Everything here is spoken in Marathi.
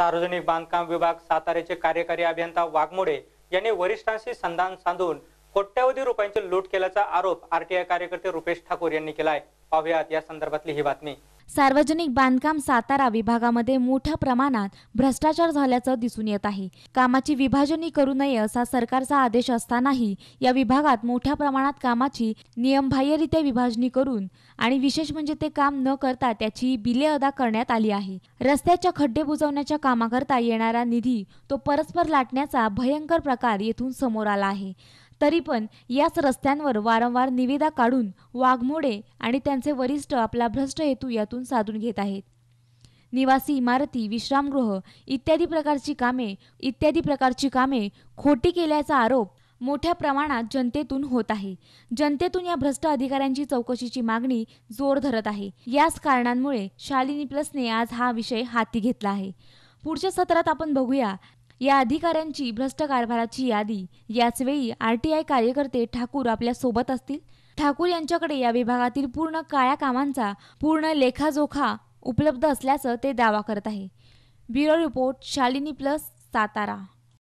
सार्वजनिक बांधकाम विभाग साताऱ्याचे कार्यकारी अभियंता वाघमोडे यांनी वरिष्ठांशी संधान साधून कोट्यावधी रुपयांची लूट केल्याचा आरोप आरटीआय कार्यकर्ते रुपेश ठाकूर यांनी केलाय पाहुयात या संदर्भातली ही बातमी सार्वजनिक बांधकाम सातारा विभागामध्ये मोठ्या प्रमाणात भ्रष्टाचार झाल्याचं दिसून येत आहे कामाची विभाजनी करू नये असा सरकारचा आदेश असतानाही या विभागात मोठ्या प्रमाणात कामाची नियमबाह्यरित्या विभाजनी करून आणि विशेष म्हणजे ते काम न करता त्याची बिले अदा करण्यात आली आहे रस्त्याच्या खड्डे बुजवण्याच्या कामाकरता येणारा निधी तो परस्पर लाटण्याचा भयंकर प्रकार येथून समोर आला आहे तरी पण याच रस्त्यांवर वारंवार निविदा काढून वाघमोडे आणि त्यांचे वरिष्ठ आपला भ्रष्ट हेतू यातून साधून घेत आहेत निवासी इमारती विश्रामगृह इत्यादी प्रकारची कामे इत्यादी प्रकारची कामे खोटी केल्याचा आरोप मोठ्या प्रमाणात जनतेतून होत आहे जनतेतून या भ्रष्ट अधिकाऱ्यांची चौकशीची मागणी जोर धरत आहे याच कारणांमुळे शालिनी प्लसने आज हा विषय हाती घेतला आहे पुढच्या सत्रात आपण बघूया या अधिकाऱ्यांची भ्रष्ट कारभाराची यादी याचवेळी आरटीआय कार्यकर्ते ठाकूर आपल्या सोबत असतील ठाकूर यांच्याकडे या विभागातील पूर्ण काळ्या कामांचा पूर्ण लेखाजोखा उपलब्ध असल्याचं ते दावा करत आहे bureau report Shalini plus Satara